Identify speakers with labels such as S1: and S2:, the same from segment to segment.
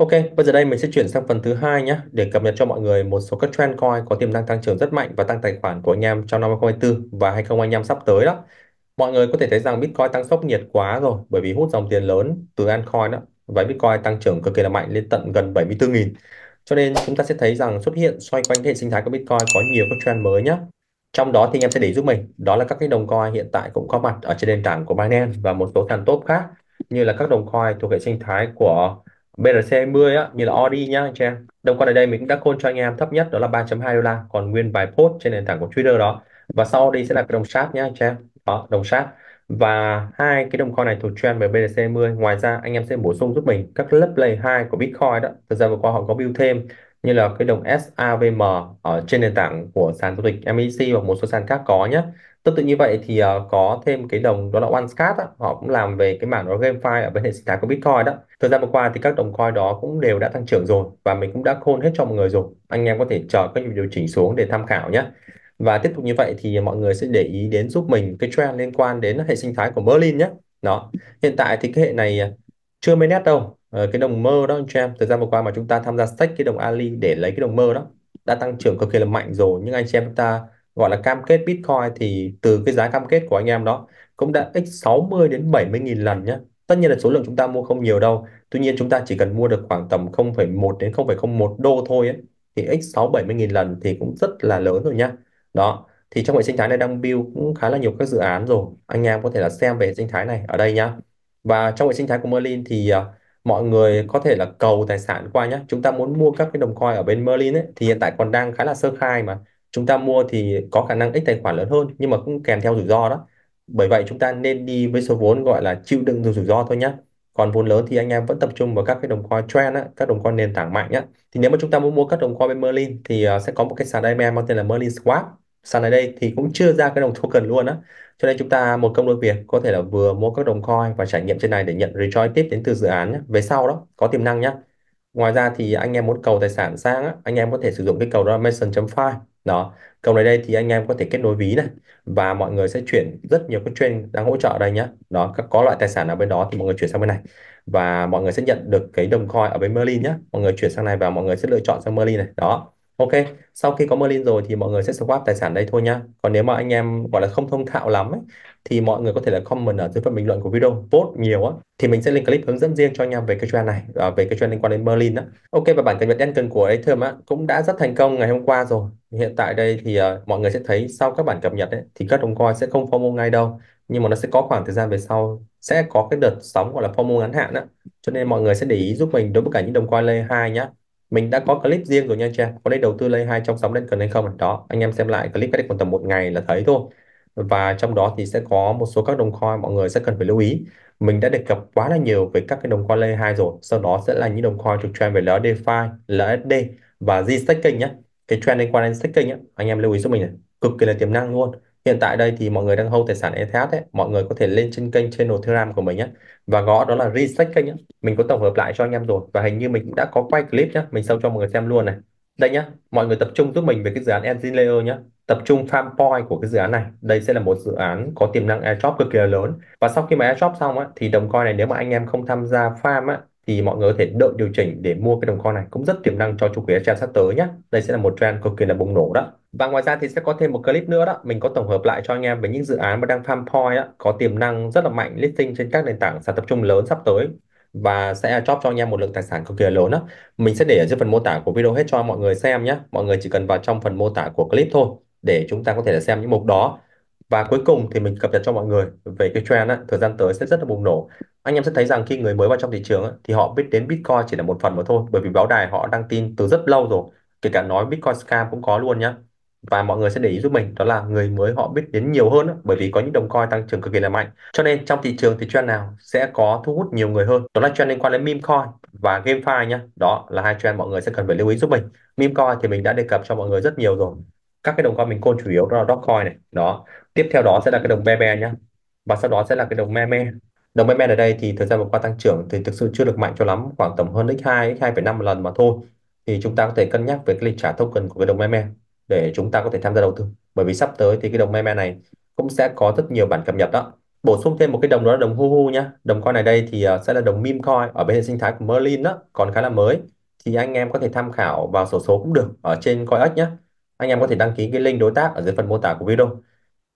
S1: Ok, bây giờ đây mình sẽ chuyển sang phần thứ hai nhé, để cập nhật cho mọi người một số các trend coin có tiềm năng tăng trưởng rất mạnh và tăng tài khoản của anh em trong năm 2024 và 2025 sắp tới đó. Mọi người có thể thấy rằng Bitcoin tăng sốc nhiệt quá rồi bởi vì hút dòng tiền lớn từ altcoin đó và Bitcoin tăng trưởng cực kỳ là mạnh lên tận gần 74.000. Cho nên chúng ta sẽ thấy rằng xuất hiện xoay quanh hệ sinh thái của Bitcoin có nhiều các trend mới nhé. Trong đó thì anh em sẽ để giúp mình, đó là các cái đồng coin hiện tại cũng có mặt ở trên nền tảng của Binance và một số sàn top khác như là các đồng coin thuộc hệ sinh thái của BRC20 á, như là Audi nhá anh em. Đồng quan ở đây mình cũng đã call cho anh em thấp nhất đó là 3.2 đô la, còn nguyên bài post trên nền tảng của Twitter đó. Và sau đi sẽ là cái đồng sát nhá anh em. Đó, đồng sát. Và hai cái đồng coin này thuộc trend về brc 10. Ngoài ra anh em sẽ bổ sung giúp mình các lớp play 2 của Bitcoin đó. Thật ra vừa qua họ có build thêm như là cái đồng SAVM ở trên nền tảng của sàn giao dịch MEC hoặc một số sàn khác có nhé. Tương tự như vậy thì uh, có thêm cái đồng đó là OneScat á, họ cũng làm về cái mảng đó GameFi ở bên hệ sinh thái của Bitcoin đó. Thời gian vừa qua thì các đồng coin đó cũng đều đã tăng trưởng rồi và mình cũng đã call hết cho mọi người rồi. Anh em có thể chờ các điều chỉnh xuống để tham khảo nhé. Và tiếp tục như vậy thì mọi người sẽ để ý đến giúp mình cái trend liên quan đến hệ sinh thái của Merlin nhé. Đó. Hiện tại thì cái hệ này chưa mainnet đâu Ờ, cái đồng mơ đó anh em thời gian vừa qua mà chúng ta tham gia stake cái đồng Ali để lấy cái đồng mơ đó đã tăng trưởng cực kỳ là mạnh rồi nhưng anh chị em chúng ta gọi là cam kết Bitcoin thì từ cái giá cam kết của anh em đó cũng đã x 60 đến 70 nghìn lần nhé tất nhiên là số lượng chúng ta mua không nhiều đâu tuy nhiên chúng ta chỉ cần mua được khoảng tầm 0,1 đến 0,01 đô thôi ấy. thì x 6 70 nghìn lần thì cũng rất là lớn rồi nhá đó thì trong hệ sinh thái này đang build cũng khá là nhiều các dự án rồi anh em có thể là xem về hệ sinh thái này ở đây nhá và trong hệ sinh thái của Merlin thì uh, mọi người có thể là cầu tài sản qua nhé chúng ta muốn mua các cái đồng coin ở bên Merlin ấy, thì hiện tại còn đang khá là sơ khai mà chúng ta mua thì có khả năng ích tài khoản lớn hơn nhưng mà cũng kèm theo rủi ro đó bởi vậy chúng ta nên đi với số vốn gọi là chịu đựng được rủi ro thôi nhé còn vốn lớn thì anh em vẫn tập trung vào các cái đồng coin trend á, các đồng coin nền tảng mạnh á. Thì nếu mà chúng ta muốn mua các đồng coin bên Merlin thì ờ, sẽ có một cái sàn AMM mang tên là Merlin Swap sàn này đây thì cũng chưa ra cái đồng token luôn á cho nên chúng ta một công đôi việc có thể là vừa mua các đồng coin và trải nghiệm trên này để nhận rejoin tiếp đến từ dự án nhé. về sau đó có tiềm năng nhé ngoài ra thì anh em muốn cầu tài sản sang á, anh em có thể sử dụng cái cầu đó là mason File đó cầu này đây thì anh em có thể kết nối ví này và mọi người sẽ chuyển rất nhiều cái chain đang hỗ trợ đây nhé đó các có loại tài sản ở bên đó thì mọi người chuyển sang bên này và mọi người sẽ nhận được cái đồng coin ở bên Merlin nhé mọi người chuyển sang này và mọi người sẽ lựa chọn sang Merlin này đó Ok, sau khi có Merlin rồi thì mọi người sẽ swap tài sản đây thôi nhá. Còn nếu mà anh em gọi là không thông thạo lắm ấy, thì mọi người có thể là comment ở dưới phần bình luận của video, vote nhiều á. Thì mình sẽ link clip hướng dẫn riêng cho anh em về cái trend này, à, về cái trend liên quan đến Merlin á. Ok, và bản cập nhật Anken của Ethereum á cũng đã rất thành công ngày hôm qua rồi. Hiện tại đây thì à, mọi người sẽ thấy sau các bản cập nhật ấy, thì các đồng coin sẽ không FOMO ngay đâu. Nhưng mà nó sẽ có khoảng thời gian về sau sẽ có cái đợt sóng gọi là FOMO ngắn hạn á. Cho nên mọi người sẽ để ý giúp mình đối với cả những đồng coin layer 2 nhá mình đã có clip riêng rồi nha anh em có nên đầu tư lấy hai trong sóng lên cần hay không đó anh em xem lại clip cách đây khoảng tầm một ngày là thấy thôi và trong đó thì sẽ có một số các đồng coin mọi người sẽ cần phải lưu ý mình đã đề cập quá là nhiều về các cái đồng coin layer 2 rồi sau đó sẽ là những đồng coin trục trend về defi LSD và Z staking nhé cái trend liên quan đến staking nhé anh em lưu ý giúp mình này cực kỳ là tiềm năng luôn hiện tại đây thì mọi người đang hold tài sản ETH ấy, mọi người có thể lên trên kênh channel Telegram của mình nhé và gõ đó là reset kênh nhé. Mình có tổng hợp lại cho anh em rồi và hình như mình cũng đã có quay clip nhé, mình show cho mọi người xem luôn này. Đây nhá, mọi người tập trung giúp mình về cái dự án Engine Layer nhé tập trung farm point của cái dự án này. Đây sẽ là một dự án có tiềm năng airdrop cực kỳ lớn. Và sau khi mà airdrop xong á, thì đồng coin này nếu mà anh em không tham gia farm á, thì mọi người có thể đợi điều chỉnh để mua cái đồng kho này cũng rất tiềm năng cho chu kỳ trend sắp tới nhé đây sẽ là một trend cực kỳ là bùng nổ đó và ngoài ra thì sẽ có thêm một clip nữa đó mình có tổng hợp lại cho anh em về những dự án mà đang farm point á, có tiềm năng rất là mạnh listing trên các nền tảng sản tập trung lớn sắp tới và sẽ chóp cho anh em một lượng tài sản cực kỳ là lớn đó. Mình sẽ để ở dưới phần mô tả của video hết cho mọi người xem nhé. Mọi người chỉ cần vào trong phần mô tả của clip thôi để chúng ta có thể là xem những mục đó và cuối cùng thì mình cập nhật cho mọi người về cái trend á, thời gian tới sẽ rất là bùng nổ. Anh em sẽ thấy rằng khi người mới vào trong thị trường á, thì họ biết đến Bitcoin chỉ là một phần mà thôi, bởi vì báo đài họ đăng tin từ rất lâu rồi, kể cả nói Bitcoin scam cũng có luôn nhá. Và mọi người sẽ để ý giúp mình đó là người mới họ biết đến nhiều hơn á, bởi vì có những đồng coin tăng trưởng cực kỳ là mạnh. Cho nên trong thị trường thì trend nào sẽ có thu hút nhiều người hơn? Đó là trend liên quan đến meme coin và GameFi nhá. Đó là hai trend mọi người sẽ cần phải lưu ý giúp mình. Meme coin thì mình đã đề cập cho mọi người rất nhiều rồi các cái đồng coin mình côn chủ yếu đó là Dogecoin này đó tiếp theo đó sẽ là cái đồng Bebe nhá và sau đó sẽ là cái đồng Meme đồng Meme ở đây thì thời gian vừa qua tăng trưởng thì thực sự chưa được mạnh cho lắm khoảng tầm hơn x2 x2,5 lần mà thôi thì chúng ta có thể cân nhắc về cái lịch trả token của cái đồng Meme để chúng ta có thể tham gia đầu tư bởi vì sắp tới thì cái đồng Meme này cũng sẽ có rất nhiều bản cập nhật đó bổ sung thêm một cái đồng đó là đồng hu hu nhá đồng coin này đây thì à, sẽ là đồng meme coin ở bên hệ sinh thái của Merlin đó còn khá là mới thì anh em có thể tham khảo vào sổ số, cũng được ở trên CoinX nhé anh em có thể đăng ký cái link đối tác ở dưới phần mô tả của video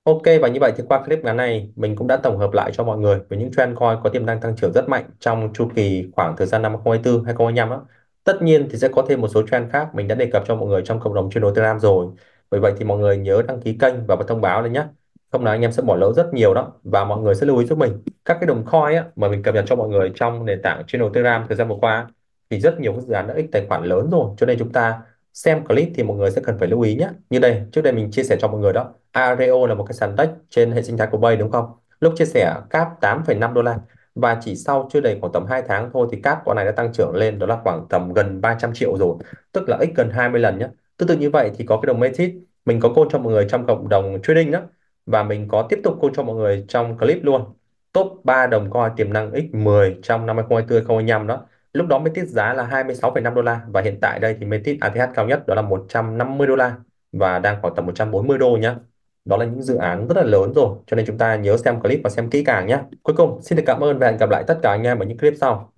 S1: Ok và như vậy thì qua clip ngắn này mình cũng đã tổng hợp lại cho mọi người về những trend coin có tiềm năng tăng trưởng rất mạnh trong chu kỳ khoảng thời gian năm 2024 2025 á. Tất nhiên thì sẽ có thêm một số trend khác mình đã đề cập cho mọi người trong cộng đồng chuyên đối Telegram rồi. Bởi vậy thì mọi người nhớ đăng ký kênh và bật thông báo lên nhé. Không là anh em sẽ bỏ lỡ rất nhiều đó và mọi người sẽ lưu ý giúp mình các cái đồng coin á, mà mình cập nhật cho mọi người trong nền tảng chuyên đối Telegram thời gian vừa qua thì rất nhiều các dự án đã ích tài khoản lớn rồi cho nên chúng ta Xem clip thì mọi người sẽ cần phải lưu ý nhé. Như đây, trước đây mình chia sẻ cho mọi người đó. Areo là một cái sàn DEX trên hệ sinh thái của Bay đúng không? Lúc chia sẻ CAP 8,5 đô la và chỉ sau chưa đầy khoảng tầm 2 tháng thôi thì CAP con này đã tăng trưởng lên đó là khoảng tầm gần 300 triệu rồi, tức là x gần 20 lần nhé. Tương tự như vậy thì có cái đồng Metis, mình có call cho mọi người trong cộng đồng trading đó và mình có tiếp tục call cho mọi người trong clip luôn. Top 3 đồng coin tiềm năng X10 trong năm 2024 2025 đó lúc đó Metis giá là 26,5 đô la và hiện tại đây thì Metis ATH cao nhất đó là 150 đô la và đang khoảng tầm 140 đô nhá đó là những dự án rất là lớn rồi cho nên chúng ta nhớ xem clip và xem kỹ càng nhé cuối cùng xin được cảm ơn và hẹn gặp lại tất cả anh em ở những clip sau